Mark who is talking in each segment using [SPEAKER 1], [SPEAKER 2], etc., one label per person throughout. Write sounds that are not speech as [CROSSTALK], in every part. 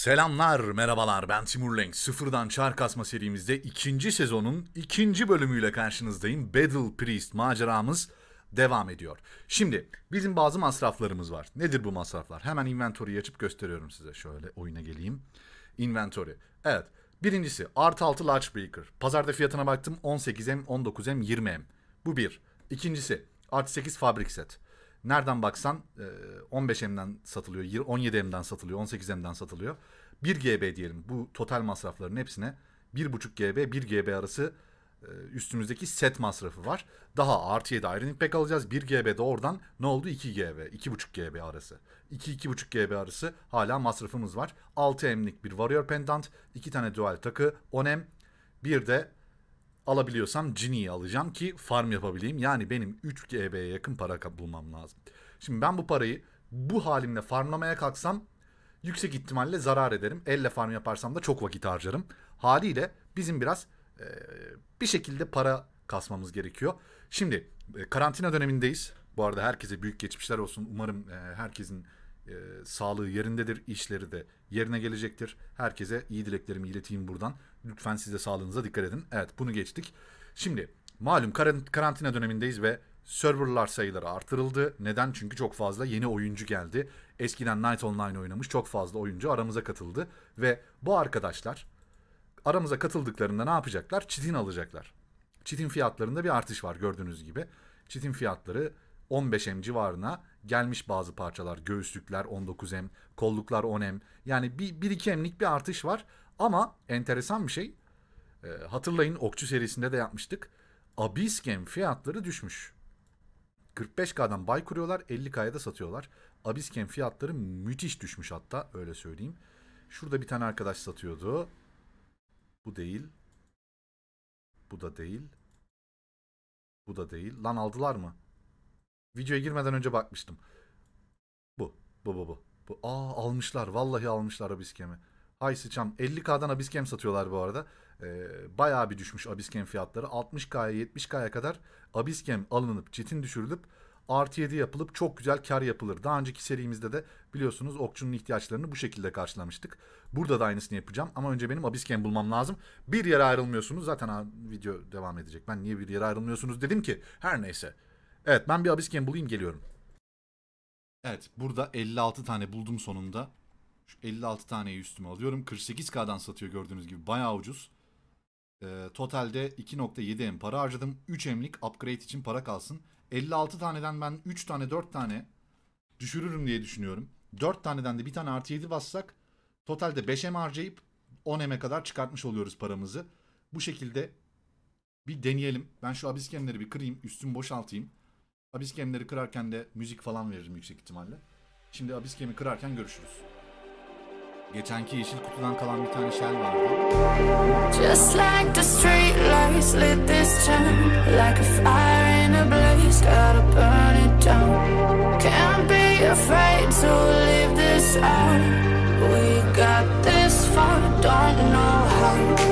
[SPEAKER 1] Selamlar, merhabalar ben Timur Lenk. Sıfırdan Çar Kasma serimizde ikinci sezonun ikinci bölümüyle karşınızdayım. Battle Priest maceramız devam ediyor. Şimdi bizim bazı masraflarımız var. Nedir bu masraflar? Hemen inventory'yi açıp gösteriyorum size. Şöyle oyuna geleyim. Inventory. Evet. Birincisi artı 6 large breaker. Pazarda fiyatına baktım 18M, 19M, 20M. Bu bir. İkincisi artı 8 fabrik set. Nereden baksan 15M'den e, satılıyor, 17M'den satılıyor, 18M'den satılıyor. 1 GB diyelim bu total masrafların hepsine 1.5 GB, 1 GB arası e, üstümüzdeki set masrafı var. Daha artı 7 Iron Impact alacağız. 1 GB de oradan ne oldu? 2 GB, 2.5 GB arası. 2-2.5 GB arası hala masrafımız var. 6M'lik bir Warrior Pendant, 2 tane Dual takı, 10M, bir de alabiliyorsam Ginny'yi alacağım ki farm yapabileyim. Yani benim 3 GB'ye yakın para bulmam lazım. Şimdi ben bu parayı bu halimle farmlamaya kalksam yüksek ihtimalle zarar ederim. Elle farm yaparsam da çok vakit harcarım. Haliyle bizim biraz e, bir şekilde para kasmamız gerekiyor. Şimdi e, karantina dönemindeyiz. Bu arada herkese büyük geçmişler olsun. Umarım e, herkesin e, sağlığı yerindedir, işleri de yerine gelecektir. Herkese iyi dileklerimi ileteyim buradan. Lütfen siz de sağlığınıza dikkat edin. Evet bunu geçtik. Şimdi malum karantina dönemindeyiz ve serverlar sayıları artırıldı. Neden? Çünkü çok fazla yeni oyuncu geldi. Eskiden Night Online oynamış çok fazla oyuncu aramıza katıldı. Ve bu arkadaşlar aramıza katıldıklarında ne yapacaklar? Çitin alacaklar. Çitin fiyatlarında bir artış var gördüğünüz gibi. Çitin fiyatları 15M civarına gelmiş bazı parçalar. Göğüslükler 19M, kolluklar 10M. Yani bir, bir iki emlik bir artış var. Ama enteresan bir şey. E, hatırlayın Okçu serisinde de yapmıştık. Abiskem fiyatları düşmüş. 45K'dan bay kuruyorlar 50K'ya da satıyorlar. Abiskem fiyatları müthiş düşmüş hatta öyle söyleyeyim. Şurada bir tane arkadaş satıyordu. Bu değil. Bu da değil. Bu da değil. Lan aldılar mı? Videoya girmeden önce bakmıştım. Bu. Bu bu bu. bu. Aa almışlar. Vallahi almışlar Abiskem'i. Hay sıçam. 50K'dan Abiskem satıyorlar bu arada. Ee, bayağı bir düşmüş Abiskem fiyatları. 60K'ya 70K'ya kadar Abiskem alınıp çetin düşürülüp artı 7 yapılıp çok güzel kar yapılır. Daha önceki serimizde de biliyorsunuz okçunun ihtiyaçlarını bu şekilde karşılamıştık. Burada da aynısını yapacağım ama önce benim abisken bulmam lazım. Bir yere ayrılmıyorsunuz zaten video devam edecek. Ben niye bir yere ayrılmıyorsunuz dedim ki her neyse. Evet ben bir Abyss bulayım, geliyorum. Evet burada 56 tane buldum sonunda. Şu 56 taneyi üstüme alıyorum. 48K'dan satıyor gördüğünüz gibi bayağı ucuz. E, totalde 2.7 M para harcadım. 3 M'lik upgrade için para kalsın. 56 taneden ben 3 tane 4 tane düşürürüm diye düşünüyorum. 4 taneden de bir tane artı 7 bassak totalde 5 M harcayıp 10 M'e kadar çıkartmış oluyoruz paramızı. Bu şekilde bir deneyelim. Ben şu abiskenleri bir kırayım üstümü boşaltayım. Abiskemleri kırarken de müzik falan veririm yüksek ihtimalle. Şimdi abiskemi kırarken görüşürüz. Geçenki yeşil kutudan kalan bir tane şel vardı.
[SPEAKER 2] Just like the street lights lit this town Like a fire in a blaze, gotta burn it down Can't be afraid to leave this out We got this far, don't know how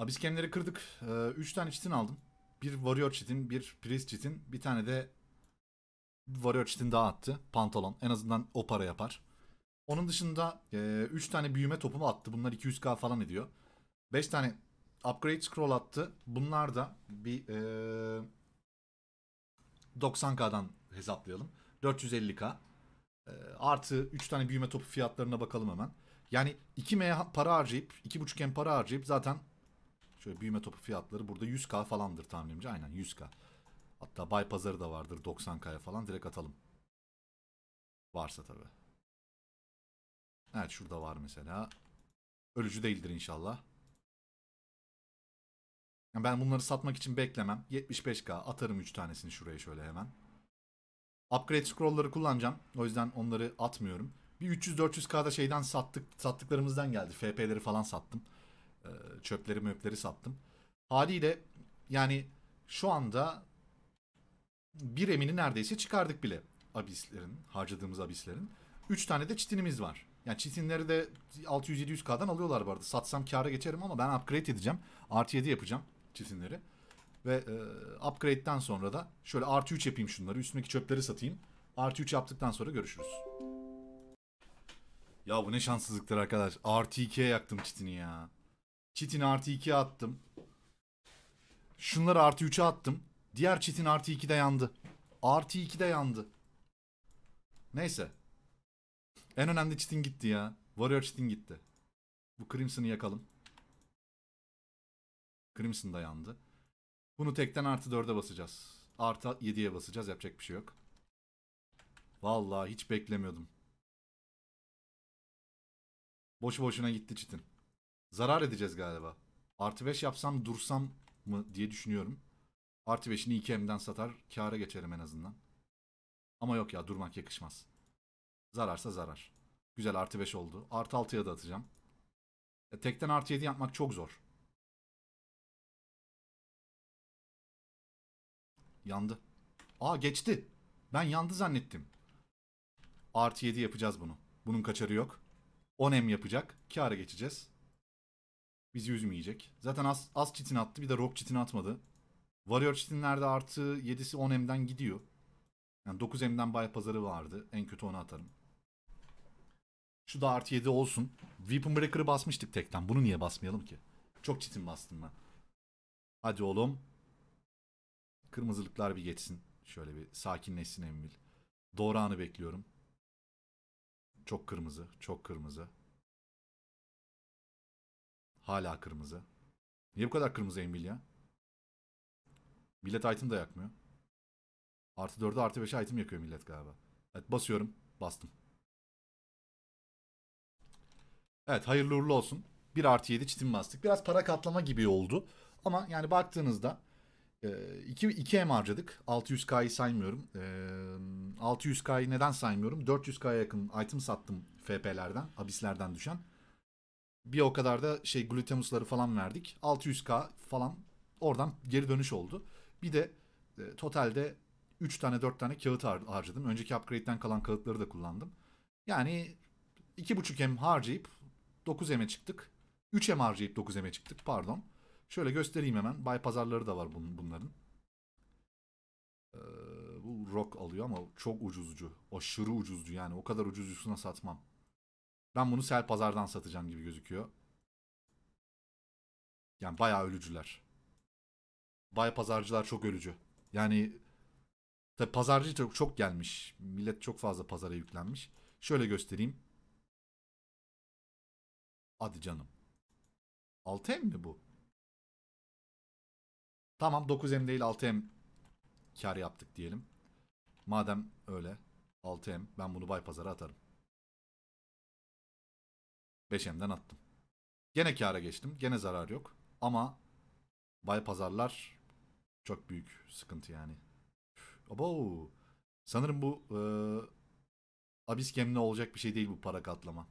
[SPEAKER 3] Abiskemleri kırdık. 3 ee, tane çitin aldım. Bir Warrior çitin, bir Priest çitin, bir tane de
[SPEAKER 1] Warrior çitin daha attı. Pantolon. En azından o para yapar. Onun dışında 3 e, tane büyüme topumu attı. Bunlar 200k falan ediyor. 5 tane upgrade scroll attı. Bunlar da bir e, 90k'dan hesaplayalım. 450k. E, artı 3 tane büyüme topu fiyatlarına bakalım hemen. Yani 2M para harcayıp 2.5M para harcayıp zaten Şöyle büyüme topu fiyatları burada 100k falandır tahminimce. Aynen 100k. Hatta bay pazarı da vardır 90k'ya falan direkt atalım.
[SPEAKER 3] Varsa tabi. Evet şurada var mesela. Ölücü değildir inşallah. Yani ben
[SPEAKER 1] bunları satmak için beklemem. 75k atarım 3 tanesini şuraya şöyle hemen. Upgrade scrollları kullanacağım. O yüzden onları atmıyorum. Bir 300-400k'da şeyden sattık, sattıklarımızdan geldi. FP'leri falan sattım. E, çöpleri möpleri sattım. Haliyle yani şu anda bir emini neredeyse çıkardık bile abislerin, harcadığımız abislerin. Üç tane de çitinimiz var. Yani çitinleri de 600-700k'dan alıyorlar bu arada. Satsam kâra geçerim ama ben upgrade edeceğim. Artı 7 yapacağım çitinleri. Ve e, upgrade'den sonra da şöyle artı 3 yapayım şunları. Üstündeki çöpleri satayım. Artı 3 yaptıktan sonra görüşürüz. Ya bu ne şanssızlıktır arkadaş. Artı 2'ye yaktım çitini ya. Çitin artı 2 attım. Şunları artı 3'e attım. Diğer çitin artı 2 de yandı. Artı 2 de yandı. Neyse. En önemli çitin gitti ya. Warrior çitin gitti. Bu Crimson'ı yakalım. Crimson da yandı. Bunu tekten artı 4'e basacağız. Artı 7'ye basacağız. Yapacak bir şey yok. Vallahi hiç beklemiyordum. Boş boşuna gitti çitin. Zarar edeceğiz galiba. Artı 5 yapsam dursam mı diye düşünüyorum. Artı 5'ini 2M'den satar. Kâra geçerim en azından. Ama yok ya durmak yakışmaz. Zararsa zarar. Güzel artı 5 oldu. Artı 6'ya da
[SPEAKER 3] atacağım. E, tekten artı 7 yapmak çok zor. Yandı. Aa geçti. Ben yandı
[SPEAKER 1] zannettim. Artı 7 yapacağız bunu. Bunun kaçarı yok. 10M yapacak. Kâra geçeceğiz. Bizi üzmeyecek. Zaten az, az çitin attı bir de rock çitin atmadı. Warrior çitinlerde artı 7'si 10M'den gidiyor. Yani 9M'den bay pazarı vardı. En kötü onu atarım. Şu da artı 7 olsun. Weapon Breaker'ı basmıştık tekten. Bunu niye basmayalım ki? Çok çitin bastım ben. Hadi oğlum. Kırmızılıklar bir geçsin. Şöyle bir sakinleşsin Emil.
[SPEAKER 3] Doğru anı bekliyorum. Çok kırmızı, çok kırmızı. Hala kırmızı. Niye bu kadar kırmızı Envil ya? Millet item da yakmıyor. Artı 4'e artı 5'e item yakıyor millet galiba. Evet basıyorum. Bastım.
[SPEAKER 1] Evet hayırlı uğurlu olsun. 1 artı 7 çitin bastık. Biraz para katlama gibi oldu. Ama yani baktığınızda 2 e, 2 M harcadık. 600K'yı saymıyorum. 600K'yı e, neden saymıyorum? 400K'ya yakın item sattım FP'lerden, abislerden düşen bir o kadar da şey glutamusları falan verdik. 600k falan oradan geri dönüş oldu. Bir de e, totalde 3 tane 4 tane kağıt har harcadım. Önceki upgrade'den kalan kağıtları da kullandım. Yani 2.5M harcayıp 9M'e çıktık. 3M harcayıp 9M'e çıktık pardon. Şöyle göstereyim hemen. Bay pazarları da var bun bunların. Ee, bu rock alıyor ama çok ucuzcu. Aşırı ucuzcu yani. O kadar ucuzcusuna satmam. Ben bunu sel pazardan satacağım gibi gözüküyor. Yani bayağı ölücüler. Bay pazarcılar çok ölücü. Yani tabi pazarcı çok, çok gelmiş.
[SPEAKER 3] Millet çok fazla pazara yüklenmiş. Şöyle göstereyim. Hadi canım. 6M mi bu?
[SPEAKER 1] Tamam 9M değil 6M kar yaptık diyelim. Madem öyle 6M ben bunu bay pazara atarım. 5M'den attım. Gene kâra geçtim. Gene zarar yok. Ama bay pazarlar çok büyük sıkıntı yani. Abo. Sanırım bu e, abis gemine olacak bir şey değil bu para katlama.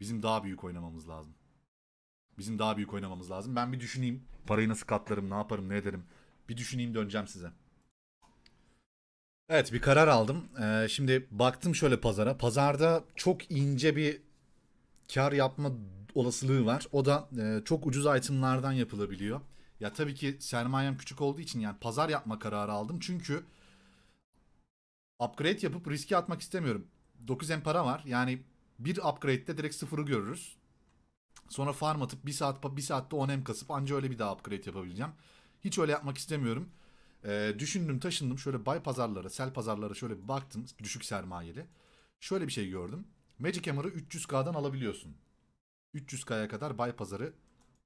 [SPEAKER 1] Bizim daha büyük oynamamız lazım. Bizim daha büyük oynamamız lazım. Ben bir düşüneyim. Parayı nasıl katlarım, ne yaparım, ne ederim. Bir düşüneyim döneceğim size. Evet bir karar aldım. Ee, şimdi baktım şöyle pazara. Pazarda çok ince bir kar yapma olasılığı var. O da e, çok ucuz itemlardan yapılabiliyor. Ya tabii ki sermayem küçük olduğu için yani pazar yapma kararı aldım. Çünkü upgrade yapıp riske atmak istemiyorum. 9 en para var. Yani bir upgrade'de direkt sıfırı görürüz. Sonra farm atıp bir saat bir saatte 10 em kasıp anca öyle bir daha upgrade yapabileceğim. Hiç öyle yapmak istemiyorum. Ee, düşündüm taşındım şöyle bay pazarlara sel pazarlara şöyle bir baktım düşük sermayeli. Şöyle bir şey gördüm. Magic Hammer'ı 300K'dan alabiliyorsun. 300K'ya kadar buy pazarı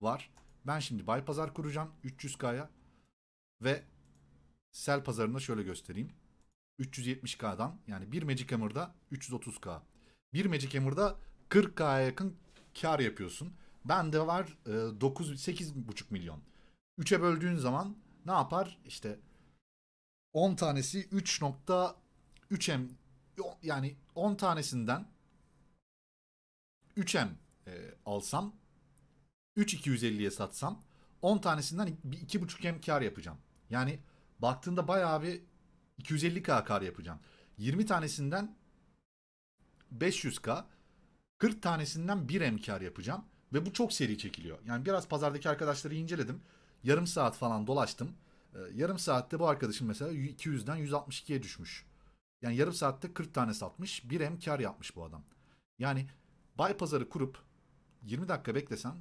[SPEAKER 1] var. Ben şimdi buy pazar kuracağım 300K'ya ve sel pazarını şöyle göstereyim. 370K'dan yani bir Magic Hammer'da 330K. Bir Magic Hammer'da 40K'ya yakın kar yapıyorsun. Bende var 9 e, 8,5 milyon. 3'e böldüğün zaman ne yapar? İşte 10 tanesi 3.3M yani 10 tanesinden 3M e, alsam 3250'ye satsam 10 tanesinden 2,5M kar yapacağım. Yani baktığında bayağı bir 250K kar yapacağım. 20 tanesinden 500K 40 tanesinden 1M kar yapacağım. Ve bu çok seri çekiliyor. Yani biraz pazardaki arkadaşları inceledim. Yarım saat falan dolaştım. Ee, yarım saatte bu arkadaşım mesela 200'den 162'ye düşmüş. Yani yarım saatte 40 tane satmış. 1M kar yapmış bu adam. Yani pazarı kurup 20 dakika beklesen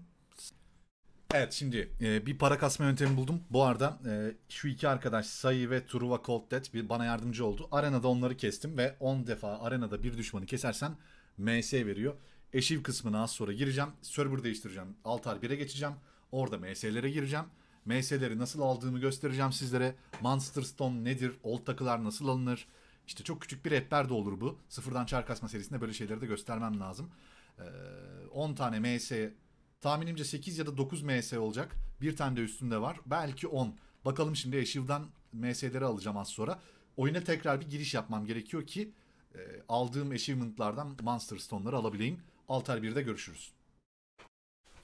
[SPEAKER 1] Evet şimdi e, bir para kasma yöntemi buldum. Bu arada e, şu iki arkadaş Sayı ve Truva Cold Dead bir, bana yardımcı oldu. Arenada onları kestim ve 10 defa arenada bir düşmanı kesersen MS veriyor. Eşiv kısmına az sonra gireceğim. Server değiştireceğim. Altar 1'e geçeceğim. Orada MS'lere gireceğim. MS'leri nasıl aldığımı göstereceğim sizlere. Monster Stone nedir? Old takılar nasıl alınır? İşte çok küçük bir rehber de olur bu. Sıfırdan çark serisinde böyle şeyleri de göstermem lazım. 10 ee, tane MS tahminimce 8 ya da 9 MS olacak. Bir tane de üstünde var. Belki 10. Bakalım şimdi Eşiv'den MS'leri alacağım az sonra. Oyuna tekrar bir giriş yapmam gerekiyor ki e, aldığım achievement'lardan Monster Stone'ları alabileyim. Altar 1'de görüşürüz.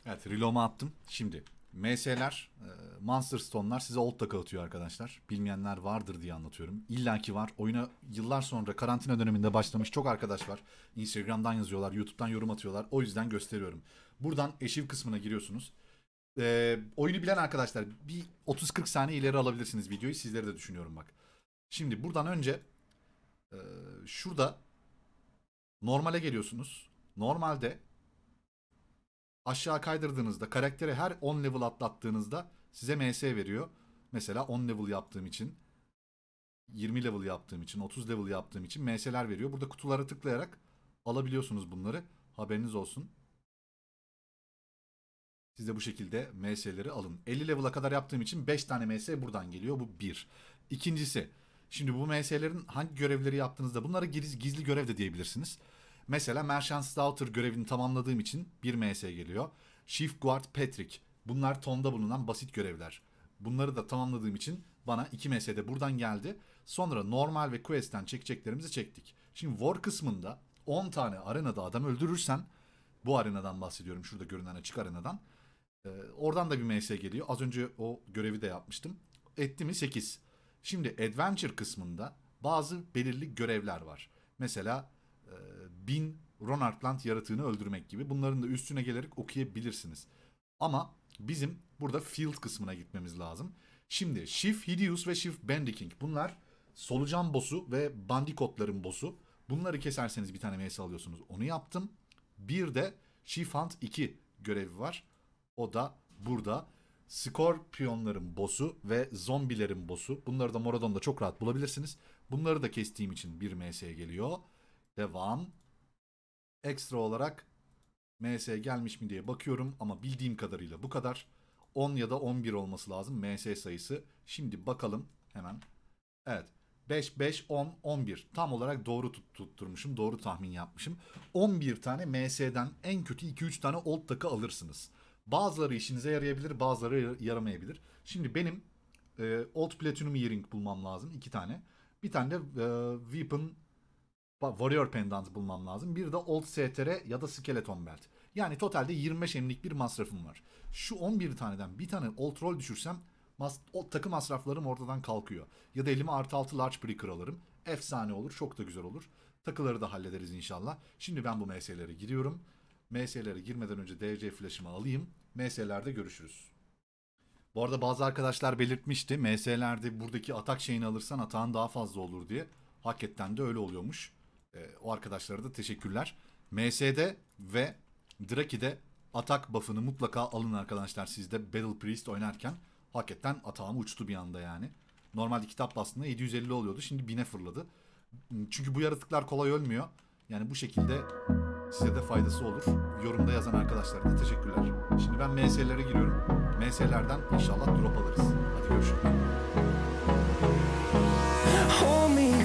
[SPEAKER 1] Evet reload'umu attım. Şimdi MS'ler, e, Monster Stone'lar size old takıl atıyor arkadaşlar. Bilmeyenler vardır diye anlatıyorum. İlla ki var. Oyuna yıllar sonra karantina döneminde başlamış çok arkadaş var. Instagram'dan yazıyorlar, YouTube'dan yorum atıyorlar. O yüzden gösteriyorum. Buradan eşiv kısmına giriyorsunuz. E, oyunu bilen arkadaşlar bir 30-40 saniye ileri alabilirsiniz videoyu. Sizleri de düşünüyorum bak. Şimdi buradan önce e, şurada normale geliyorsunuz. Normalde aşağı kaydırdığınızda karaktere her 10 level atlattığınızda size MS veriyor. Mesela 10 level yaptığım için 20 level yaptığım için 30 level yaptığım için MS'ler veriyor. Burada kutulara tıklayarak alabiliyorsunuz bunları. Haberiniz olsun. Siz de bu şekilde MS'leri alın. 50 level'a kadar yaptığım için 5 tane MS buradan geliyor. Bu bir. İkincisi Şimdi bu MS'lerin hangi görevleri yaptığınızda bunları gizli görev de diyebilirsiniz. Mesela Merchant Stouter görevini tamamladığım için bir MS geliyor. Chief Guard Patrick. Bunlar tonda bulunan basit görevler. Bunları da tamamladığım için bana 2 MS'de buradan geldi. Sonra normal ve quest'ten çekeceklerimizi çektik. Şimdi war kısmında 10 tane arenada adam öldürürsen bu arenadan bahsediyorum şurada görünen açık arenadan. Ee, oradan da bir MS geliyor. Az önce o görevi de yapmıştım. Etti mi 8. Şimdi adventure kısmında bazı belirli görevler var. Mesela e, bin Ron Plant yaratığını öldürmek gibi. Bunların da üstüne gelerek okuyabilirsiniz. Ama bizim burada field kısmına gitmemiz lazım. Şimdi Shift Hideous ve Shift Bandiking bunlar solucan boss'u ve bandikotların boss'u. Bunları keserseniz bir tane meyse alıyorsunuz. Onu yaptım. Bir de Shift Hunt 2 görevi var. O da burada. Skorpiyonların boss'u ve zombilerin boss'u. Bunları da Moradon'da çok rahat bulabilirsiniz. Bunları da kestiğim için bir MS'ye geliyor. Devam. Ekstra olarak MS gelmiş mi diye bakıyorum ama bildiğim kadarıyla bu kadar. 10 ya da 11 olması lazım MS sayısı. Şimdi bakalım hemen. Evet. 5, 5, 10, 11. Tam olarak doğru tut tutturmuşum. Doğru tahmin yapmışım. 11 tane MS'den en kötü 2-3 tane old takı alırsınız. Bazıları işinize yarayabilir, bazıları yaramayabilir. Şimdi benim e, old platinum earring bulmam lazım. 2 tane. Bir tane de e, weapon Warrior Pendant bulmam lazım. Bir de Old STR ya da Skeleton Belt. Yani totalde 25 emlik bir masrafım var. Şu 11 taneden bir tane Old Roll düşürsem mas o, takım masraflarım ortadan kalkıyor. Ya da elime artı 6 Large Breaker alırım. Efsane olur. Çok da güzel olur. Takıları da hallederiz inşallah. Şimdi ben bu MS'lere giriyorum. MS'lere girmeden önce DC flash'ımı alayım. MS'lerde görüşürüz. Bu arada bazı arkadaşlar belirtmişti. MS'lerde buradaki atak şeyini alırsan atağın daha fazla olur diye. Hakikaten de öyle oluyormuş. E, o arkadaşlara da teşekkürler. MSD ve Draki'de atak buff'ını mutlaka alın arkadaşlar sizde Battle Priest oynarken. Hakikaten atağım uçtu bir anda yani. Normalde kitap bastığında 750 oluyordu. Şimdi 1000'e fırladı. Çünkü bu yaratıklar kolay ölmüyor. Yani bu şekilde size de faydası olur. Yorumda yazan arkadaşlara da teşekkürler. Şimdi ben MS'lere giriyorum. MS'lerden inşallah drop alırız. Hadi görüşürüz.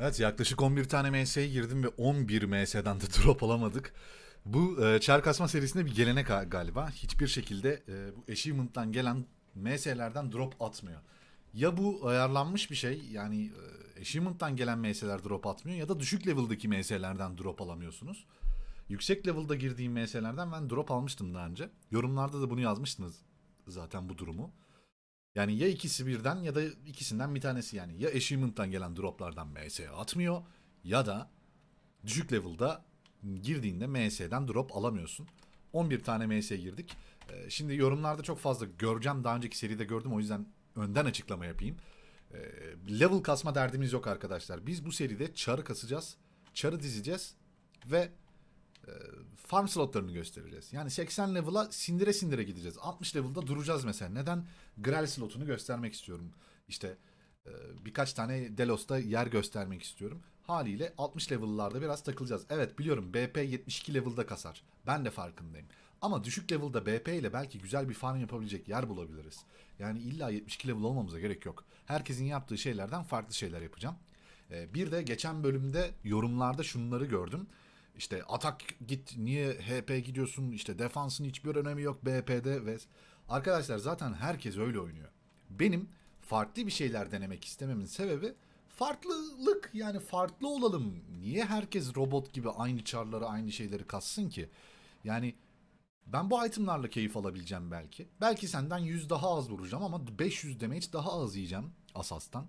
[SPEAKER 3] Evet yaklaşık
[SPEAKER 1] 11 tane MS'ye girdim ve 11 MS'den de [LAUGHS] drop alamadık. Bu e, çar serisinde bir gelenek galiba. Hiçbir şekilde e, bu achievement'tan gelen MS'lerden drop atmıyor. Ya bu ayarlanmış bir şey yani e, achievement'tan gelen MS'ler drop atmıyor ya da düşük level'daki MS'lerden drop alamıyorsunuz. Yüksek level'da girdiğim MS'lerden ben drop almıştım daha önce. Yorumlarda da bunu yazmıştınız zaten bu durumu. Yani ya ikisi birden ya da ikisinden bir tanesi yani. Ya achievement'tan gelen droplardan MS atmıyor ya da düşük level'da girdiğinde MS'den drop alamıyorsun. 11 tane MS girdik. Ee, şimdi yorumlarda çok fazla göreceğim. Daha önceki seride gördüm o yüzden önden açıklama yapayım. Ee, level kasma derdimiz yok arkadaşlar. Biz bu seride çarı kasacağız. Çarı dizeceğiz ve e, farm slotlarını göstereceğiz. Yani 80 level'a sindire sindire gideceğiz. 60 level'da duracağız mesela. Neden? Grel slotunu göstermek istiyorum. İşte e, birkaç tane Delos'ta yer göstermek istiyorum. Haliyle 60 level'larda biraz takılacağız. Evet biliyorum BP 72 level'da kasar. Ben de farkındayım. Ama düşük level'da BP ile belki güzel bir farm yapabilecek yer bulabiliriz. Yani illa 72 level olmamıza gerek yok. Herkesin yaptığı şeylerden farklı şeyler yapacağım. E, bir de geçen bölümde yorumlarda şunları gördüm. İşte atak git niye HP gidiyorsun işte defansın hiçbir önemi yok BP'de ve arkadaşlar zaten herkes öyle oynuyor. Benim farklı bir şeyler denemek istememin sebebi farklılık yani farklı olalım. Niye herkes robot gibi aynı çarları aynı şeyleri kassın ki? Yani ben bu itemlarla keyif alabileceğim belki. Belki senden 100 daha az vuracağım ama 500 damage daha az yiyeceğim Asas'tan.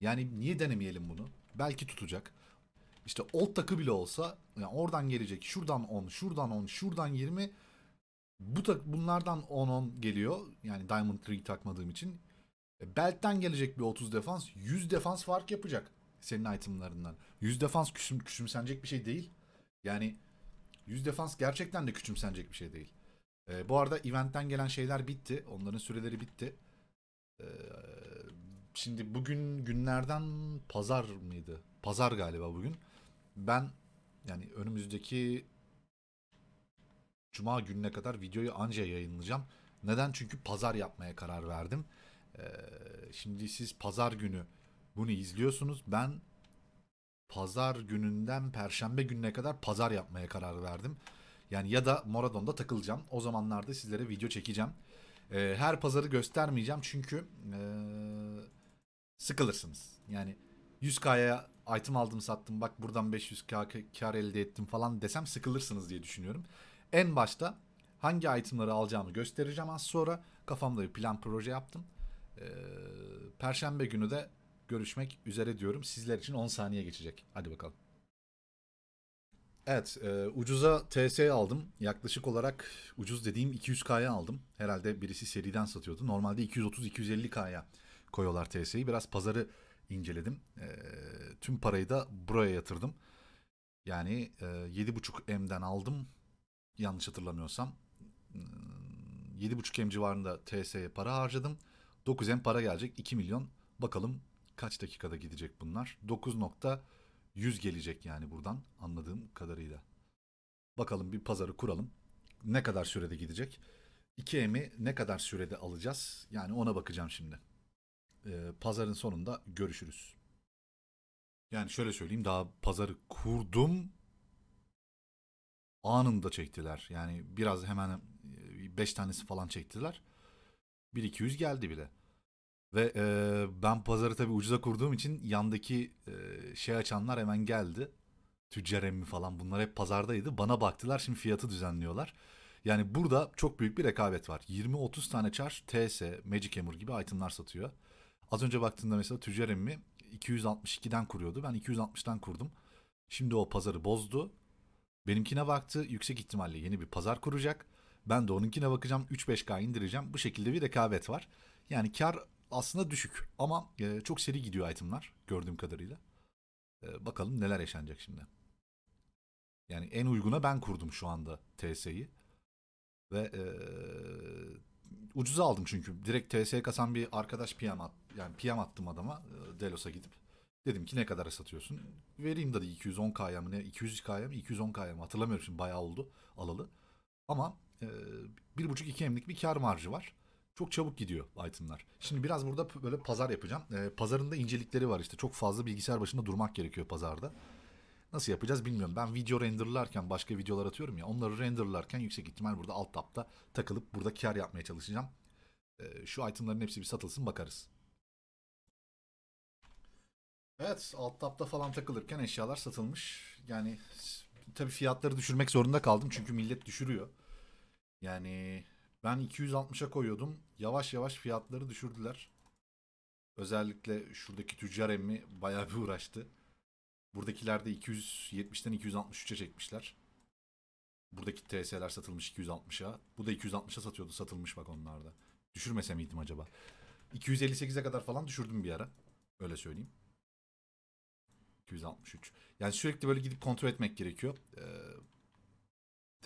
[SPEAKER 1] Yani niye denemeyelim bunu? Belki tutacak işte old takı bile olsa yani oradan gelecek şuradan 10, şuradan 10, şuradan 20 bu tak bunlardan 10 10 geliyor. Yani Diamond Ring takmadığım için. E, belt'ten gelecek bir 30 defans, 100 defans fark yapacak senin itemlarından. 100 defans küçüm, küçümsenecek bir şey değil. Yani 100 defans gerçekten de küçümsenecek bir şey değil. Ee, bu arada eventten gelen şeyler bitti. Onların süreleri bitti. E, şimdi bugün günlerden pazar mıydı? Pazar galiba bugün ben yani önümüzdeki cuma gününe kadar videoyu anca yayınlayacağım. Neden? Çünkü pazar yapmaya karar verdim. Ee, şimdi siz pazar günü bunu izliyorsunuz. Ben pazar gününden perşembe gününe kadar pazar yapmaya karar verdim. Yani ya da Moradon'da takılacağım. O zamanlarda sizlere video çekeceğim. Ee, her pazarı göstermeyeceğim çünkü ee, sıkılırsınız. Yani 100K'ya item aldım sattım bak buradan 500 kar elde ettim falan desem sıkılırsınız diye düşünüyorum. En başta hangi itemları alacağımı göstereceğim az sonra. Kafamda bir plan proje yaptım. Ee, Perşembe günü de görüşmek üzere diyorum. Sizler için 10 saniye geçecek. Hadi bakalım. Evet, e, ucuza TS aldım. Yaklaşık olarak ucuz dediğim 200K'ya aldım. Herhalde birisi seriden satıyordu. Normalde 230-250K'ya koyuyorlar TS'yi. Biraz pazarı inceledim. E, tüm parayı da buraya yatırdım. Yani e, 7.5 M'den aldım. Yanlış hatırlamıyorsam. 7.5 hmm, M civarında TS'ye para harcadım. 9 M para gelecek. 2 milyon. Bakalım kaç dakikada gidecek bunlar. 9.100 gelecek yani buradan anladığım kadarıyla. Bakalım bir pazarı kuralım. Ne kadar sürede gidecek? 2M'i ne kadar sürede alacağız? Yani ona bakacağım şimdi e, pazarın sonunda görüşürüz. Yani şöyle söyleyeyim daha pazarı kurdum anında çektiler. Yani biraz hemen 5 e, tanesi falan çektiler. 1-200 geldi bile. Ve e, ben pazarı tabii ucuza kurduğum için yandaki e, şey açanlar hemen geldi. Tüccar emmi falan bunlar hep pazardaydı. Bana baktılar şimdi fiyatı düzenliyorlar. Yani burada çok büyük bir rekabet var. 20-30 tane çarş TS, Magic Hammer gibi itemlar satıyor. Az önce baktığında mesela tüccar emmi 262'den kuruyordu. Ben 260'tan kurdum. Şimdi o pazarı bozdu. Benimkine baktı. Yüksek ihtimalle yeni bir pazar kuracak. Ben de onunkine bakacağım. 3-5K indireceğim. Bu şekilde bir rekabet var. Yani kar aslında düşük ama e, çok seri gidiyor itemlar gördüğüm kadarıyla. E, bakalım neler yaşanacak şimdi. Yani en uyguna ben kurdum şu anda TS'yi. Ve e, ucuza aldım çünkü. Direkt TSE kasan bir arkadaş piyam at, yani piyam attım adama e, Delos'a gidip. Dedim ki ne kadar satıyorsun? Vereyim dedi 210 kya mı ne? 200 kya mı? 210 kya mı? Hatırlamıyorum şimdi bayağı oldu alalı. Ama e, bir buçuk iki emlik bir kar marjı var. Çok çabuk gidiyor itemlar. Şimdi biraz burada böyle pazar yapacağım. E, pazarında incelikleri var işte. Çok fazla bilgisayar başında durmak gerekiyor pazarda. Nasıl yapacağız bilmiyorum. Ben video renderlarken başka videolar atıyorum ya. Onları renderlarken yüksek ihtimal burada alt tab'da takılıp burada kar yapmaya çalışacağım. Ee, şu itemların hepsi bir satılsın bakarız. Evet alt tab'da falan takılırken eşyalar satılmış. Yani tabii fiyatları düşürmek zorunda kaldım. Çünkü millet düşürüyor. Yani ben 260'a koyuyordum. Yavaş yavaş fiyatları düşürdüler. Özellikle şuradaki tüccar emmi bayağı bir uğraştı. Buradakilerde 270'ten 263'e çekmişler. Buradaki TS'ler satılmış 260'a. Bu da 260'a satıyordu. Satılmış bak onlarda. Düşürmesem miydim acaba? 258'e kadar falan düşürdüm bir ara. Öyle söyleyeyim. 263. Yani sürekli böyle gidip kontrol etmek gerekiyor. Ee,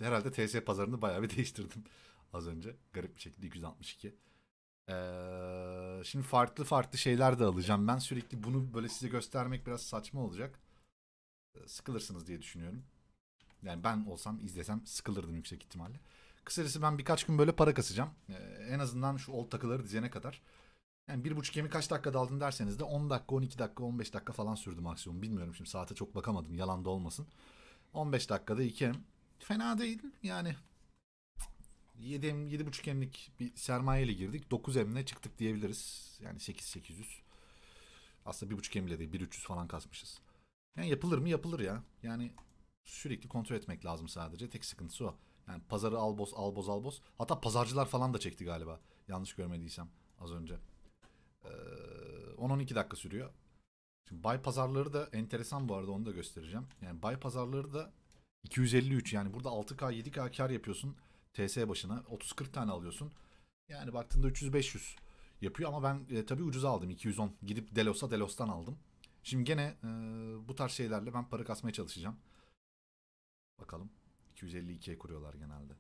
[SPEAKER 1] herhalde TS pazarını bayağı bir [LAUGHS] değiştirdim az önce. Garip bir şekilde 262. Ee, şimdi farklı farklı şeyler de alacağım. Ben sürekli bunu böyle size göstermek biraz saçma olacak sıkılırsınız diye düşünüyorum. Yani ben olsam izlesem sıkılırdım yüksek ihtimalle. Kısacası ben birkaç gün böyle para kasacağım. Ee, en azından şu old takıları dizene kadar. Yani bir buçuk yemi kaç dakikada aldın derseniz de 10 dakika, 12 dakika, 15 dakika falan sürdü maksimum. Bilmiyorum şimdi saate çok bakamadım yalan da olmasın. 15 dakikada 2 Fena değil yani. 7 em, buçuk emlik bir sermayeyle girdik. 9 emle çıktık diyebiliriz. Yani 8 800. Aslında 1,5 em bile değil 1,300 falan kasmışız. Yani yapılır mı? Yapılır ya. Yani sürekli kontrol etmek lazım sadece. Tek sıkıntısı o. Yani pazarı alboz alboz alboz Hatta pazarcılar falan da çekti galiba. Yanlış görmediysem az önce. Ee, 10-12 dakika sürüyor. Şimdi bay pazarları da enteresan bu arada onu da göstereceğim. Yani bay pazarları da 253 yani burada 6K 7K kar yapıyorsun TS başına 30-40 tane alıyorsun. Yani baktığında 300-500 yapıyor ama ben e, tabii ucuza aldım 210 gidip Delos'a Delos'tan aldım. Şimdi gene e, bu tarz şeylerle ben para kasmaya çalışacağım. Bakalım. 252'ye kuruyorlar genelde.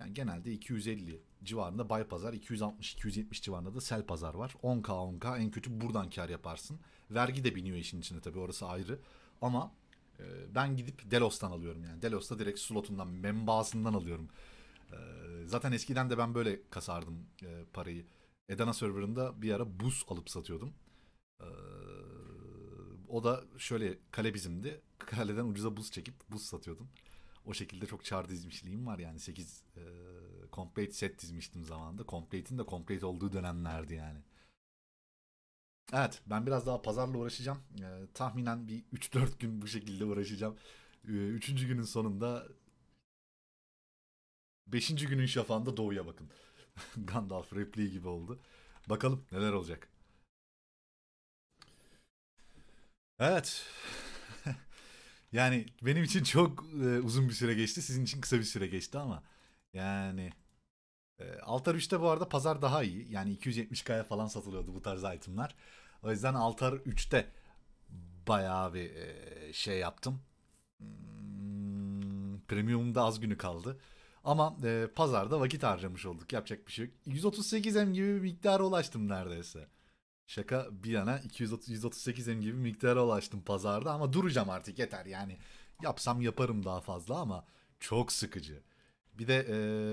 [SPEAKER 1] Yani genelde 250 civarında buy pazar, 260-270 civarında da sell pazar var. 10k 10k en kötü buradan kar yaparsın. Vergi de biniyor işin içine tabii orası ayrı. Ama e, ben gidip Delos'tan alıyorum yani. Delos'ta direkt slotundan, membasından alıyorum. E, zaten eskiden de ben böyle kasardım e, parayı. Edana serverında bir ara buz alıp satıyordum. Eee o da şöyle kale bizimdi. [LAUGHS] Kaleden ucuza buz çekip buz satıyordum. O şekilde çok çar dizmişliğim var yani 8 e, complete set dizmiştim zamanında. Complete'in de complete olduğu dönemlerdi yani. Evet ben biraz daha pazarla uğraşacağım. E, tahminen bir 3-4 gün bu şekilde uğraşacağım. E, üçüncü günün sonunda beşinci günün şafağında doğuya bakın. [LAUGHS] Gandalf repliği gibi oldu. Bakalım neler olacak. Evet. [LAUGHS] yani benim için çok e, uzun bir süre geçti. Sizin için kısa bir süre geçti ama yani e, Altar 3'te bu arada pazar daha iyi. Yani 270K'ya falan satılıyordu bu tarz itemler. O yüzden Altar 3'te bayağı bir e, şey yaptım. Hmm, premium'da az günü kaldı. Ama e, pazarda vakit harcamış olduk. Yapacak bir şey yok. 138 M gibi bir miktara ulaştım neredeyse. Şaka bir yana 230, 138 M gibi bir miktara ulaştım pazarda ama duracağım artık yeter yani. Yapsam yaparım daha fazla ama çok sıkıcı. Bir de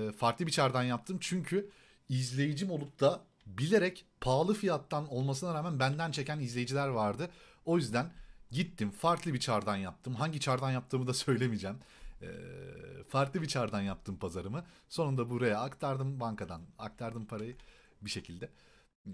[SPEAKER 1] e, farklı bir çardan yaptım çünkü izleyicim olup da bilerek pahalı fiyattan olmasına rağmen benden çeken izleyiciler vardı. O yüzden gittim farklı bir çardan yaptım. Hangi çardan yaptığımı da [LAUGHS] söylemeyeceğim. E, farklı bir çardan yaptım pazarımı. Sonunda buraya aktardım bankadan aktardım parayı bir şekilde e,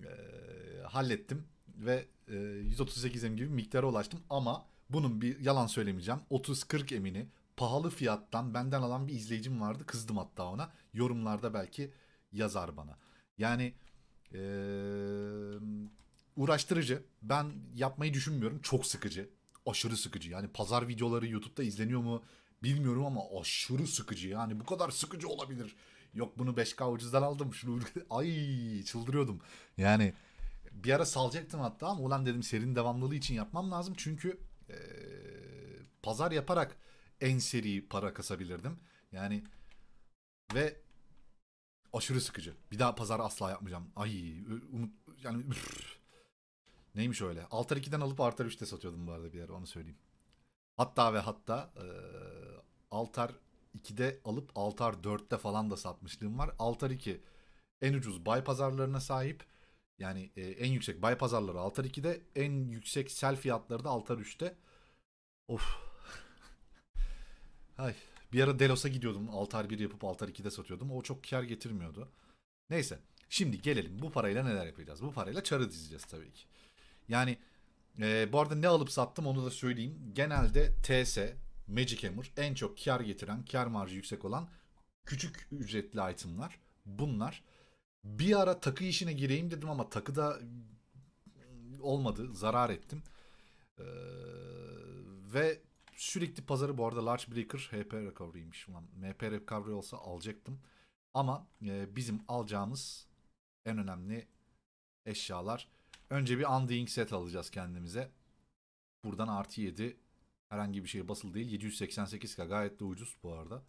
[SPEAKER 1] hallettim ve e, 138 em gibi bir miktara ulaştım ama bunun bir yalan söylemeyeceğim 30-40 emini pahalı fiyattan benden alan bir izleyicim vardı kızdım hatta ona yorumlarda belki yazar bana yani e, uğraştırıcı ben yapmayı düşünmüyorum çok sıkıcı aşırı sıkıcı yani pazar videoları YouTube'da izleniyor mu bilmiyorum ama aşırı sıkıcı yani bu kadar sıkıcı olabilir Yok bunu 5K ucuzdan aldım. Şunu [LAUGHS] ay çıldırıyordum. Yani bir ara salacaktım hatta ama ulan dedim serinin devamlılığı için yapmam lazım. Çünkü ee, pazar yaparak en seri para kasabilirdim. Yani ve aşırı sıkıcı. Bir daha pazar asla yapmayacağım. Ay umut yani üf. Neymiş öyle? Altar 2'den alıp Altar 3'te satıyordum bu arada bir ara onu söyleyeyim. Hatta ve hatta e, Altar 2'de alıp Altar 4'te falan da satmışlığım var. Altar 2 en ucuz bay pazarlarına sahip. Yani e, en yüksek bay pazarları Altar 2'de, en yüksek sel fiyatları da Altar 3'te. Of. Hay. [LAUGHS] bir ara Delos'a gidiyordum. Altar 1 yapıp Altar 2'de satıyordum. O çok kar getirmiyordu. Neyse. Şimdi gelelim bu parayla neler yapacağız? Bu parayla çarı dizeceğiz tabii ki. Yani e, bu arada ne alıp sattım onu da söyleyeyim. Genelde TS, Magic Hammer en çok kar getiren, kar marjı yüksek olan küçük ücretli itemlar. Bunlar. Bir ara takı işine gireyim dedim ama takı da olmadı. Zarar ettim. Ee, ve sürekli pazarı bu arada Large Breaker HP Recovery'ymiş. Ulan MP Recovery olsa alacaktım. Ama e, bizim alacağımız en önemli eşyalar. Önce bir Undying Set alacağız kendimize. Buradan artı 7 Herhangi bir şey basılı değil. 788K gayet de ucuz bu arada.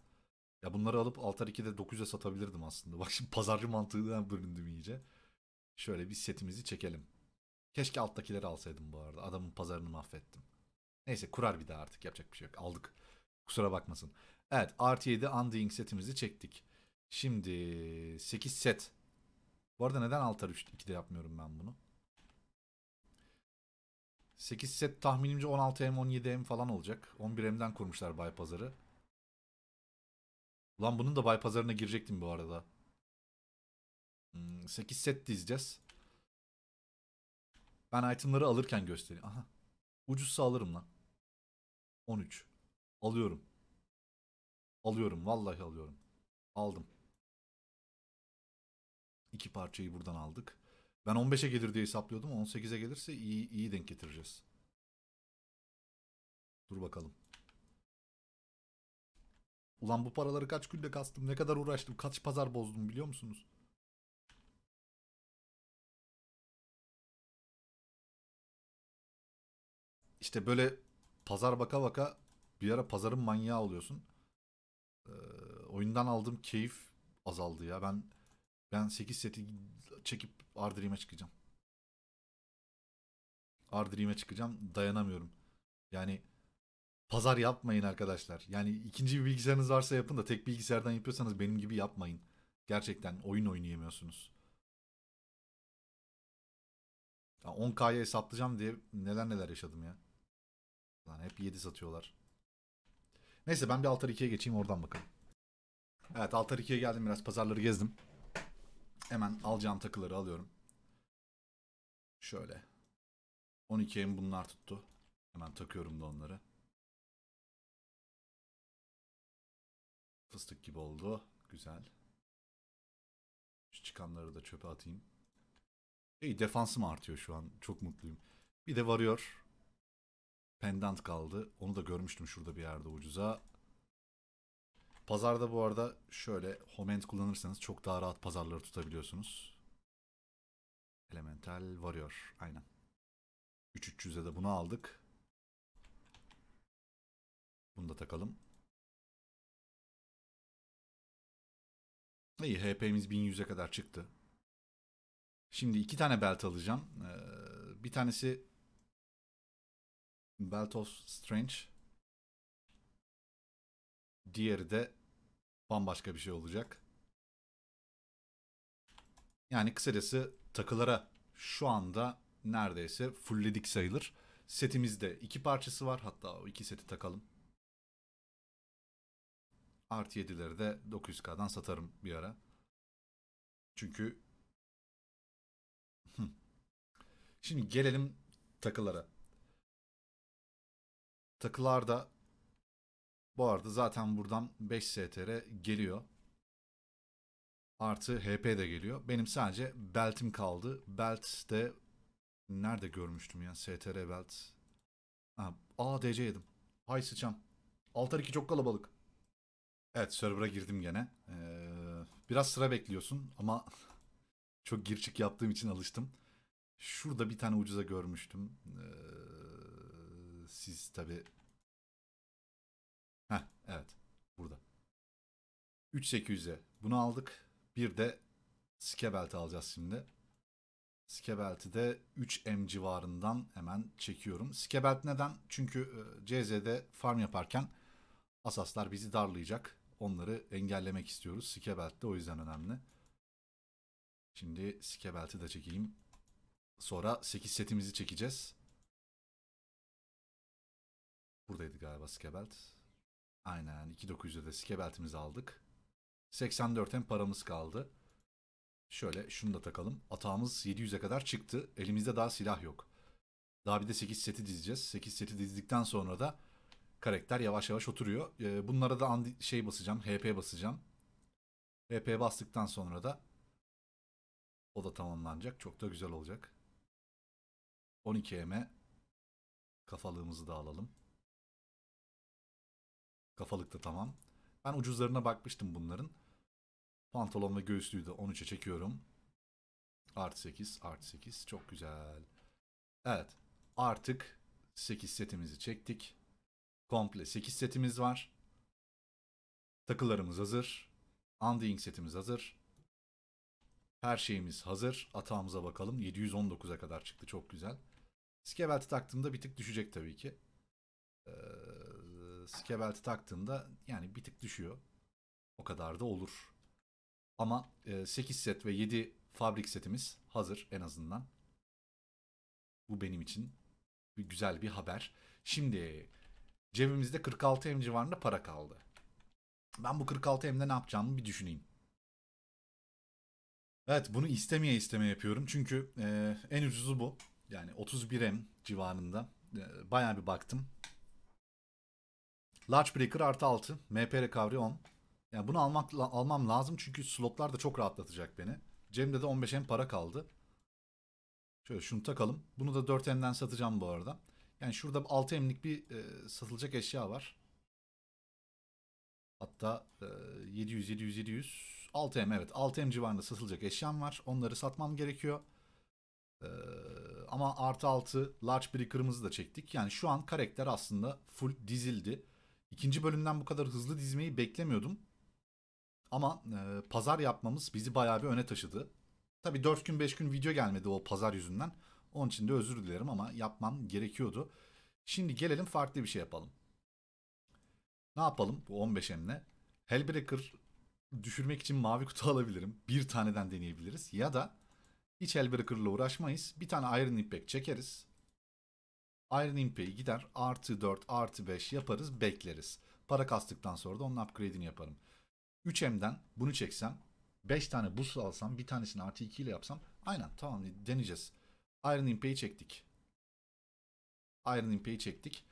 [SPEAKER 1] Ya bunları alıp Altar 2'de 900'e satabilirdim aslında. Bak şimdi pazarcı mantığından büründüm iyice. Şöyle bir setimizi çekelim. Keşke alttakileri alsaydım bu arada. Adamın pazarını mahvettim. Neyse kurar bir daha artık yapacak bir şey yok. Aldık. Kusura bakmasın. Evet RT7 Undying setimizi çektik. Şimdi 8 set. Bu arada neden Altar 3 2'de yapmıyorum ben bunu? 8 set tahminimce 16M 17M falan olacak. 11M'den
[SPEAKER 3] kurmuşlar pazarı. Lan bunun da pazarına girecektim bu arada. 8 hmm, set dizeceğiz. Ben itemları alırken göstereyim. Aha. Ucuzsa alırım lan. 13.
[SPEAKER 1] Alıyorum. Alıyorum. Vallahi alıyorum. Aldım.
[SPEAKER 3] İki parçayı buradan aldık. Ben 15'e gelir diye hesaplıyordum. 18'e gelirse iyi, iyi denk getireceğiz. Dur bakalım. Ulan bu paraları kaç günde kastım, ne kadar uğraştım, kaç pazar bozdum biliyor musunuz? İşte böyle pazar baka baka
[SPEAKER 1] bir ara pazarın manyağı oluyorsun. Ee, oyundan aldığım keyif azaldı ya. Ben ben 8 seti çekip Ardream'e çıkacağım. Ardream'e çıkacağım. Dayanamıyorum. Yani pazar yapmayın arkadaşlar. Yani ikinci bir bilgisayarınız varsa yapın da tek bilgisayardan yapıyorsanız benim gibi yapmayın. Gerçekten oyun oynayamıyorsunuz. 10K'ya hesaplayacağım diye neler neler yaşadım ya. Lan hep 7 satıyorlar. Neyse ben bir Altar 2'ye geçeyim oradan bakalım. Evet Altar 2'ye geldim biraz pazarları gezdim. Hemen alacağım takıları alıyorum. Şöyle.
[SPEAKER 3] 12 bunlar tuttu. Hemen takıyorum da onları. Fıstık gibi oldu. Güzel. Şu çıkanları da çöpe atayım. İyi defansım artıyor şu an.
[SPEAKER 1] Çok mutluyum. Bir de varıyor. Pendant kaldı. Onu da görmüştüm şurada bir yerde ucuza. Pazarda bu arada şöyle home kullanırsanız çok daha rahat pazarları tutabiliyorsunuz. Elemental varıyor aynen.
[SPEAKER 3] 3300'e de bunu aldık. Bunu da takalım. İyi HP'miz 1100'e kadar çıktı. Şimdi iki tane belt alacağım. Ee, bir tanesi Belt of Strange. Diğeri de bambaşka bir şey olacak.
[SPEAKER 1] Yani kısacası takılara şu anda neredeyse fullledik sayılır. Setimizde iki parçası var. Hatta o iki seti takalım.
[SPEAKER 3] Artı yedileri de 900K'dan satarım bir ara. Çünkü Şimdi gelelim takılara. Takılarda
[SPEAKER 1] bu arada zaten buradan 5 STR geliyor. Artı HP de geliyor. Benim sadece beltim kaldı. Belt de nerede görmüştüm ya STR belt. Ha, aa yedim. Hay sıçam. Altar 2 çok kalabalık. Evet server'a girdim gene. Ee, biraz sıra bekliyorsun ama [LAUGHS] çok gir çık yaptığım için alıştım. Şurada bir tane ucuza görmüştüm. Ee, siz tabii Evet. Burada. 3800'e. Bunu aldık. Bir de Skebelt'i alacağız şimdi. Skebelt'i de 3M civarından hemen çekiyorum. Skebelt neden? Çünkü e, CZ'de farm yaparken asaslar bizi darlayacak. Onları engellemek istiyoruz. Skebelt de o yüzden
[SPEAKER 3] önemli. Şimdi Skebelt'i de çekeyim. Sonra 8 setimizi çekeceğiz. Buradaydı galiba Skebelt.
[SPEAKER 1] Aynen 2900'e de skebeltimizi aldık. 84 hem paramız kaldı. Şöyle şunu da takalım. Atağımız 700'e kadar çıktı. Elimizde daha silah yok. Daha bir de 8 seti dizeceğiz. 8 seti dizdikten sonra da karakter yavaş yavaş oturuyor. Ee, bunlara da şey basacağım. HP basacağım. HP bastıktan
[SPEAKER 3] sonra da o da tamamlanacak. Çok da güzel olacak. 12 eme kafalığımızı da alalım. Kafalıkta tamam. Ben ucuzlarına bakmıştım bunların. Pantolon
[SPEAKER 1] ve göğüslüğü de 13'e çekiyorum. Artı 8, artı 8. Çok güzel. Evet. Artık 8 setimizi çektik. Komple 8 setimiz var. Takılarımız hazır. Undying setimiz hazır. Her şeyimiz hazır. Atağımıza bakalım. 719'a kadar çıktı. Çok güzel. Skebelt'i taktığımda bir tık düşecek tabii ki. Ee, skebelti taktığında yani bir tık düşüyor. O kadar da olur. Ama e, 8 set ve 7 fabrik setimiz hazır en azından. Bu benim için bir güzel bir haber. Şimdi cebimizde 46 M civarında para kaldı. Ben bu 46 M'de ne yapacağımı bir düşüneyim. Evet bunu istemeye isteme yapıyorum. Çünkü e, en ucuzu bu. Yani 31 M civarında. E, bayağı bir baktım. Large Breaker artı 6. MP Recovery 10. Yani bunu almak, almam lazım çünkü slotlar da çok rahatlatacak beni. Cem'de de 15 en para kaldı. Şöyle şunu takalım. Bunu da 4 emden satacağım bu arada. Yani şurada 6 emlik bir e, satılacak eşya var. Hatta e, 700, 700, 700. 6 em evet. 6 em civarında satılacak eşyam var. Onları satmam gerekiyor. E, ama artı 6 large bir kırmızı da çektik. Yani şu an karakter aslında full dizildi. İkinci bölümden bu kadar hızlı dizmeyi beklemiyordum. Ama e, pazar yapmamız bizi bayağı bir öne taşıdı. Tabii 4 gün 5 gün video gelmedi o pazar yüzünden. Onun için de özür dilerim ama yapmam gerekiyordu. Şimdi gelelim farklı bir şey yapalım. Ne yapalım bu 15 emle? Hellbreaker düşürmek için mavi kutu [LAUGHS] alabilirim. Bir taneden deneyebiliriz. Ya da hiç ile uğraşmayız. Bir tane Iron Impact çekeriz. Iron Impey'i gider artı 4 artı 5 yaparız bekleriz. Para kastıktan sonra da onun upgrade'ini yaparım. 3M'den bunu çeksem 5 tane boost alsam bir tanesini artı 2 ile yapsam aynen tamam deneyeceğiz. Iron Impey'i çektik. Iron Impey'i çektik.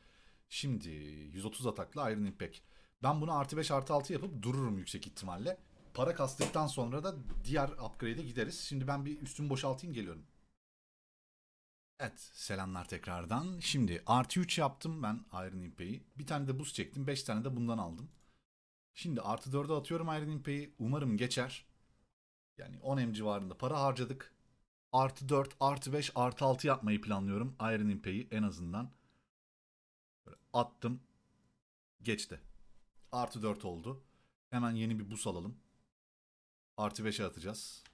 [SPEAKER 1] Şimdi 130 ataklı Iron Impact. Ben bunu artı 5 artı 6 yapıp dururum yüksek ihtimalle. Para kastıktan sonra da diğer upgrade'e gideriz. Şimdi ben bir üstümü boşaltayım geliyorum. Evet selamlar tekrardan. Şimdi artı 3 yaptım ben Iron Impey'i. Bir tane de buz çektim. 5 tane de bundan aldım. Şimdi artı 4'e atıyorum Iron Impey'i. Umarım geçer. Yani 10 M civarında para harcadık. Artı 4, artı 5, artı 6 yapmayı planlıyorum. Iron Impey'i en azından. Böyle attım. Geçti. Artı 4 oldu. Hemen yeni bir bus alalım. Artı 5'e atacağız.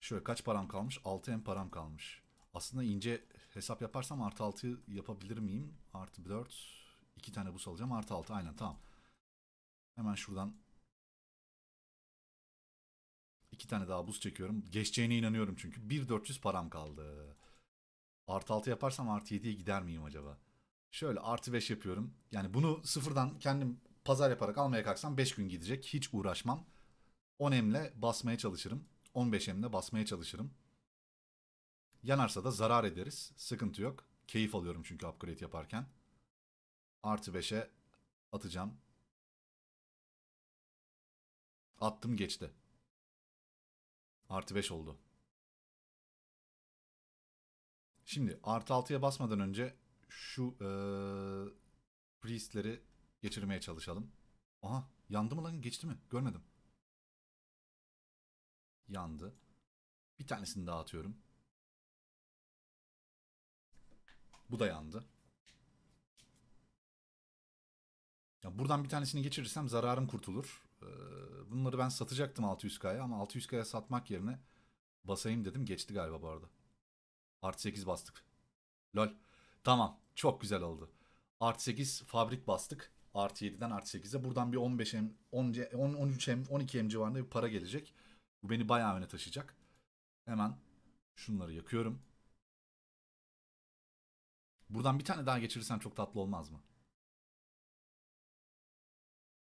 [SPEAKER 1] Şöyle kaç param kalmış? 6 M param kalmış. Aslında ince hesap yaparsam artı 6 yapabilir miyim? Artı 4. 2 tane bus alacağım. Artı 6 aynen tamam. Hemen şuradan iki tane daha buz çekiyorum. Geçeceğine inanıyorum çünkü. 1400 param kaldı. Artı 6 yaparsam artı 7'ye gider miyim acaba? Şöyle artı 5 yapıyorum. Yani bunu sıfırdan kendim pazar yaparak almaya kalksam 5 gün gidecek. Hiç uğraşmam. 10 emle basmaya çalışırım. 15 emle basmaya çalışırım. Yanarsa da zarar ederiz. Sıkıntı yok. Keyif alıyorum çünkü upgrade yaparken. Artı 5'e
[SPEAKER 3] atacağım. Attım geçti. Artı 5 oldu. Şimdi artı 6'ya basmadan önce şu ee, priestleri geçirmeye çalışalım. Aha yandı mı lan geçti mi? Görmedim. Yandı. Bir tanesini daha atıyorum. Bu da yandı.
[SPEAKER 1] Ya buradan bir tanesini geçirirsem zararım kurtulur. Ee, bunları ben satacaktım 600K'ya ama 600K'ya satmak yerine basayım dedim. Geçti galiba bu arada. Artı 8 bastık. Lol. Tamam. Çok güzel oldu. Art 8 fabrik bastık. Art 7'den art 8'e. Buradan bir 15M, 10, 10, 13M, 12M civarında bir para gelecek.
[SPEAKER 3] Bu beni bayağı öne taşıyacak. Hemen şunları yakıyorum. Buradan bir tane daha geçirirsen çok tatlı olmaz mı?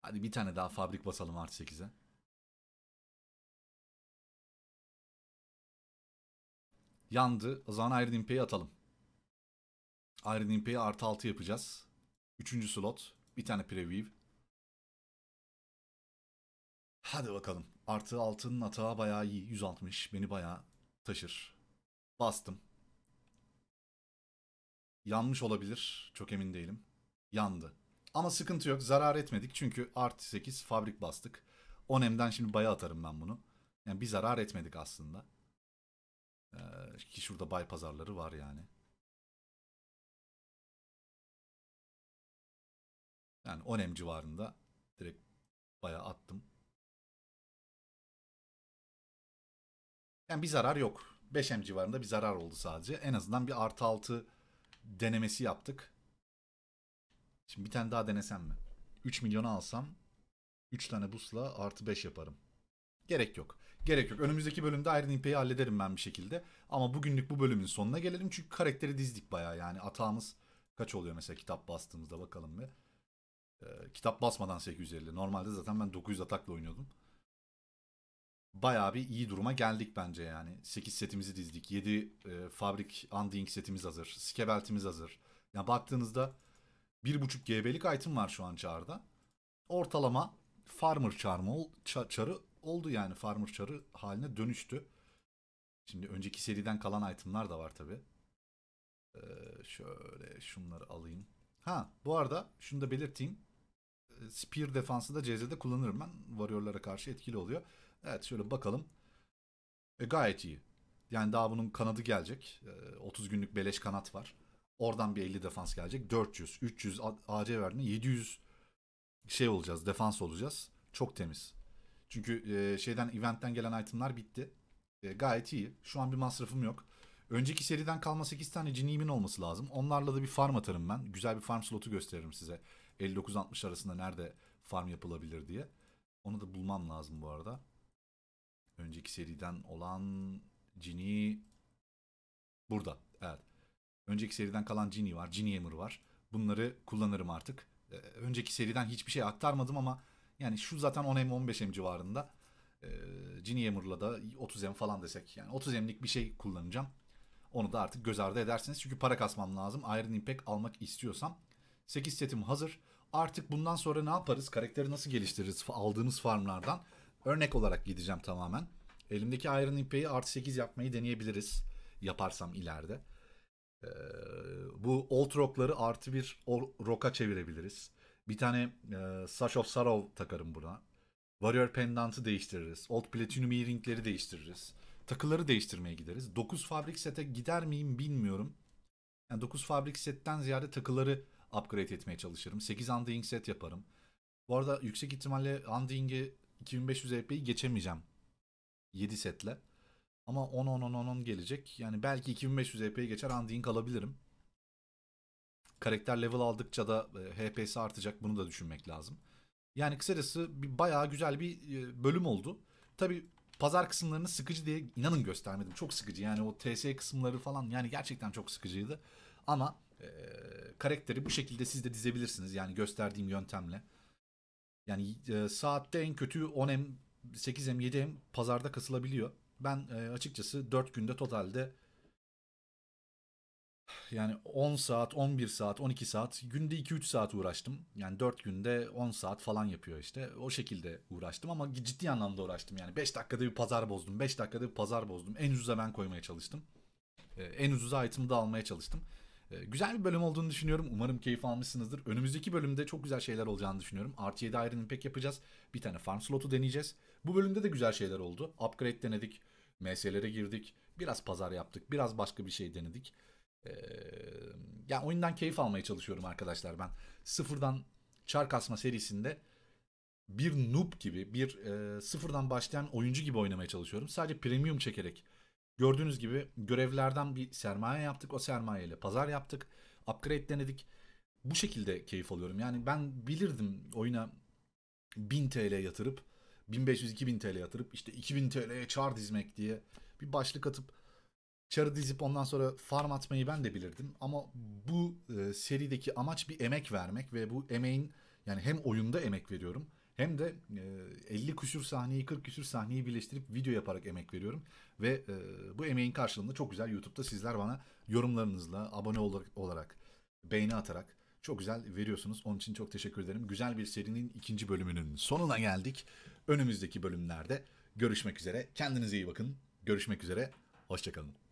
[SPEAKER 3] Hadi bir tane daha fabrik basalım artı 8'e. Yandı. O zaman Iron Impey'i atalım. Iron Impey'i artı 6 yapacağız. Üçüncü slot.
[SPEAKER 1] Bir tane preview. Hadi bakalım. Artı altının atağı bayağı iyi. 160. Beni bayağı taşır. Bastım. Yanmış olabilir. Çok emin değilim. Yandı. Ama sıkıntı yok. Zarar etmedik. Çünkü artı 8 fabrik bastık. 10M'den şimdi baya atarım ben bunu.
[SPEAKER 3] Yani bir zarar etmedik aslında. Ee, ki şurada bay pazarları var yani. Yani 10M civarında direkt baya attım. Yani bir zarar yok. 5M civarında bir zarar oldu sadece. En azından
[SPEAKER 1] bir artı 6 denemesi yaptık. Şimdi bir tane daha denesem mi? 3 milyonu alsam 3 tane busla artı 5 yaparım. Gerek yok. Gerek yok. Önümüzdeki bölümde Iron İpe'yi hallederim ben bir şekilde. Ama bugünlük bu bölümün sonuna gelelim. Çünkü karakteri dizdik bayağı yani. Atağımız kaç oluyor mesela kitap bastığımızda bakalım bir. Ee, kitap basmadan 850. Normalde zaten ben 900 atakla oynuyordum bayağı bir iyi duruma geldik bence yani. 8 setimizi dizdik. 7 e, fabrik undying setimiz hazır. Skebeltimiz hazır. Yani baktığınızda 1.5 GB'lik item var şu an çarda. Ortalama farmer çarmı ol, çarı oldu yani farmer çarı haline dönüştü. Şimdi önceki seriden kalan itemlar da var tabi. Ee, şöyle şunları alayım. Ha bu arada şunu da belirteyim. E, Spear defansında CZ'de kullanırım ben. Warrior'lara karşı etkili oluyor. Evet şöyle bakalım. E, gayet iyi. Yani daha bunun kanadı gelecek. E, 30 günlük beleş kanat var. Oradan bir 50 defans gelecek. 400, 300 AC verdiğinde 700 şey olacağız, defans olacağız. Çok temiz. Çünkü e, şeyden eventten gelen itemlar bitti. E, gayet iyi. Şu an bir masrafım yok. Önceki seriden kalma 8 tane cinimin olması lazım. Onlarla da bir farm atarım ben. Güzel bir farm slotu gösteririm size. 59-60 arasında nerede farm yapılabilir diye. Onu da bulmam lazım bu arada. Önceki seriden olan Cini burada. Evet. Önceki seriden kalan Cini var. Cini Hammer var. Bunları kullanırım artık. Ee, önceki seriden hiçbir şey aktarmadım ama yani şu zaten 10M 15M civarında. Ee, Cini Hammer'la da 30M falan desek. Yani 30M'lik bir şey kullanacağım. Onu da artık göz ardı edersiniz. Çünkü para kasmam lazım. Iron Impact almak istiyorsam. 8 setim hazır. Artık bundan sonra ne yaparız? Karakteri nasıl geliştiririz aldığımız farmlardan? Örnek olarak gideceğim tamamen. Elimdeki Iron İpe'yi artı 8 yapmayı deneyebiliriz. Yaparsam ileride. Ee, bu old rock'ları artı bir rock'a çevirebiliriz. Bir tane e, Sash of Sarov takarım buna. Warrior Pendant'ı değiştiririz. Old Platinum Earring'leri değiştiririz. Takıları değiştirmeye gideriz. 9 Fabrik Set'e gider miyim bilmiyorum. Yani 9 Fabrik Set'ten ziyade takıları upgrade etmeye çalışırım. 8 Undying Set yaparım. Bu arada yüksek ihtimalle Undying'i 2500 EP'yi geçemeyeceğim. 7 setle. Ama 10 10 10 10 10 gelecek. Yani belki 2500 EP'yi geçer Undying kalabilirim. Karakter level aldıkça da HP'si e, artacak. Bunu da düşünmek lazım. Yani kısacası bir bayağı güzel bir e, bölüm oldu. Tabi pazar kısımlarını sıkıcı diye inanın göstermedim. Çok sıkıcı yani o TS kısımları falan yani gerçekten çok sıkıcıydı. Ama e, karakteri bu şekilde siz de dizebilirsiniz yani gösterdiğim yöntemle. Yani e, saatte en kötü 10M, 8M, 7M pazarda kasılabiliyor. Ben e, açıkçası 4 günde totalde yani 10 saat, 11 saat, 12 saat, günde 2-3 saat uğraştım. Yani 4 günde 10 saat falan yapıyor işte. O şekilde uğraştım ama ciddi anlamda uğraştım. Yani 5 dakikada bir pazar bozdum, 5 dakikada bir pazar bozdum. En ucuza ben koymaya çalıştım. Ee, en ucuza item'ı da almaya çalıştım. Ee, güzel bir bölüm olduğunu düşünüyorum. Umarım keyif almışsınızdır. Önümüzdeki bölümde çok güzel şeyler olacağını düşünüyorum. Artı 7 Iron pek yapacağız. Bir tane farm slotu deneyeceğiz. Bu bölümde de güzel şeyler oldu. Upgrade denedik. MS'lere girdik. Biraz pazar yaptık. Biraz başka bir şey denedik. Ee, yani oyundan keyif almaya çalışıyorum arkadaşlar ben. Sıfırdan çar kasma serisinde bir noob gibi, bir e, sıfırdan başlayan oyuncu gibi oynamaya çalışıyorum. Sadece premium çekerek Gördüğünüz gibi görevlerden bir sermaye yaptık. O sermayeyle pazar yaptık. Upgrade denedik. Bu şekilde keyif alıyorum. Yani ben bilirdim oyuna 1000 TL yatırıp 1500-2000 TL yatırıp işte 2000 TL'ye çar dizmek diye bir başlık atıp çarı dizip ondan sonra farm atmayı ben de bilirdim. Ama bu e, serideki amaç bir emek vermek ve bu emeğin yani hem oyunda emek veriyorum hem de e, 50 küsür sahneyi 40 küsür sahneyi birleştirip video yaparak emek veriyorum. Ve e, bu emeğin karşılığında çok güzel YouTube'da sizler bana yorumlarınızla abone olarak, olarak beğeni atarak çok güzel veriyorsunuz. Onun için çok teşekkür ederim. Güzel bir serinin ikinci bölümünün sonuna geldik. Önümüzdeki bölümlerde görüşmek
[SPEAKER 3] üzere. Kendinize iyi bakın. Görüşmek üzere. Hoşçakalın.